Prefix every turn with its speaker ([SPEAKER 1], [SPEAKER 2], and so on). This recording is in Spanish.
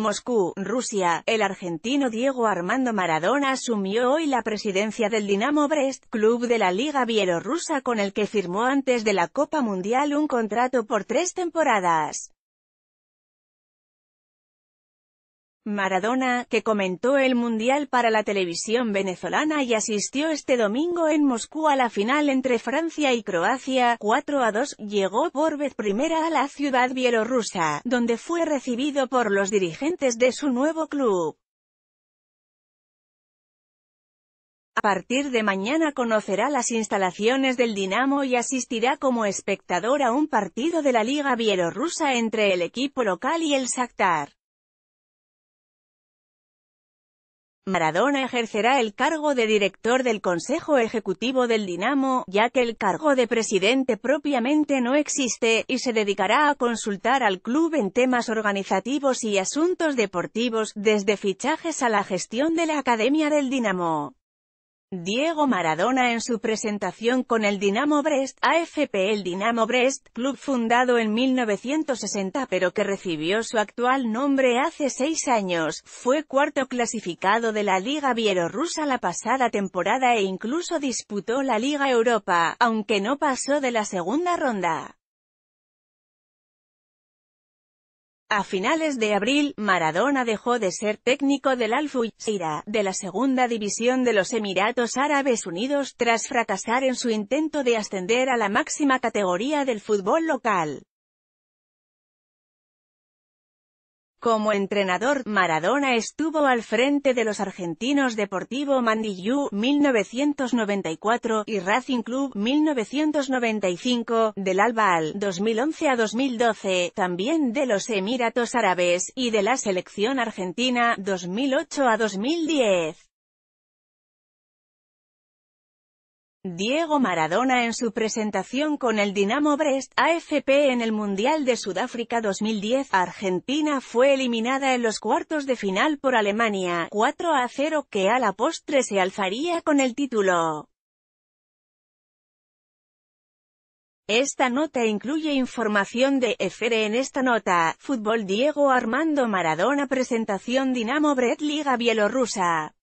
[SPEAKER 1] Moscú, Rusia, el argentino Diego Armando Maradona asumió hoy la presidencia del Dinamo Brest, club de la Liga Bielorrusa con el que firmó antes de la Copa Mundial un contrato por tres temporadas. Maradona, que comentó el Mundial para la televisión venezolana y asistió este domingo en Moscú a la final entre Francia y Croacia, 4 a 2, llegó por vez primera a la ciudad bielorrusa, donde fue recibido por los dirigentes de su nuevo club. A partir de mañana conocerá las instalaciones del Dinamo y asistirá como espectador a un partido de la Liga Bielorrusa entre el equipo local y el Shakhtar. Maradona ejercerá el cargo de director del Consejo Ejecutivo del Dinamo, ya que el cargo de presidente propiamente no existe, y se dedicará a consultar al club en temas organizativos y asuntos deportivos, desde fichajes a la gestión de la Academia del Dinamo. Diego Maradona en su presentación con el Dinamo Brest, AFP El Dinamo Brest, club fundado en 1960 pero que recibió su actual nombre hace seis años, fue cuarto clasificado de la Liga Bielorrusa la pasada temporada e incluso disputó la Liga Europa, aunque no pasó de la segunda ronda. A finales de abril, Maradona dejó de ser técnico del Al-Fujairah, de la segunda división de los Emiratos Árabes Unidos, tras fracasar en su intento de ascender a la máxima categoría del fútbol local. Como entrenador, Maradona estuvo al frente de los argentinos Deportivo Mandiyú 1994 y Racing Club 1995, del Alba 2011 a 2012, también de los Emiratos Árabes, y de la selección argentina 2008 a 2010. Diego Maradona en su presentación con el Dinamo Brest, AFP en el Mundial de Sudáfrica 2010, Argentina fue eliminada en los cuartos de final por Alemania, 4 a 0, que a la postre se alzaría con el título. Esta nota incluye información de FRE en esta nota, Fútbol Diego Armando Maradona Presentación Dinamo Brest Liga Bielorrusa.